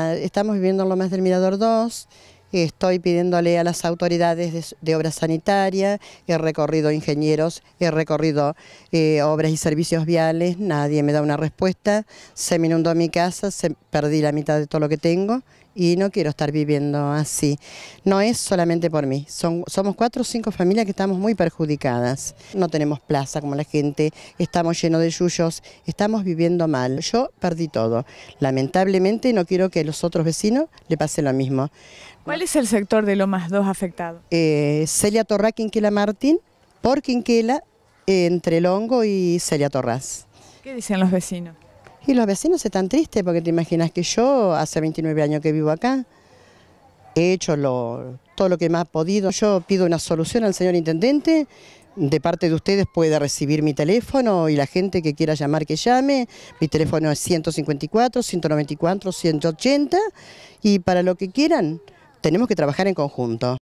Estamos viviendo lo más del Mirador 2, estoy pidiéndole a las autoridades de, obra sanitaria, he recorrido ingenieros, he recorrido eh, obras y servicios viales, nadie me da una respuesta, se me inundó mi casa, se, perdí la mitad de todo lo que tengo y no quiero estar viviendo así. No es solamente por mí, Son, somos cuatro o cinco familias que estamos muy perjudicadas. No tenemos plaza como la gente, estamos llenos de yuyos, estamos viviendo mal. Yo perdí todo. Lamentablemente no quiero que a los otros vecinos le pase lo mismo. ¿Cuál es el sector de Lomas 2 afectado? Eh, Celia Torra, Quinquela Martín, por Quinquela, eh, entre Longo y Celia Torras. ¿Qué dicen los vecinos? Y los vecinos están tristes porque te imaginas que yo, hace 29 años que vivo acá, he hecho todo lo que me ha podido. Yo pido una solución al señor intendente, de parte de ustedes puede recibir mi teléfono y la gente que quiera llamar que llame. Mi teléfono es 154, 194, 180 y para lo que quieran tenemos que trabajar en conjunto.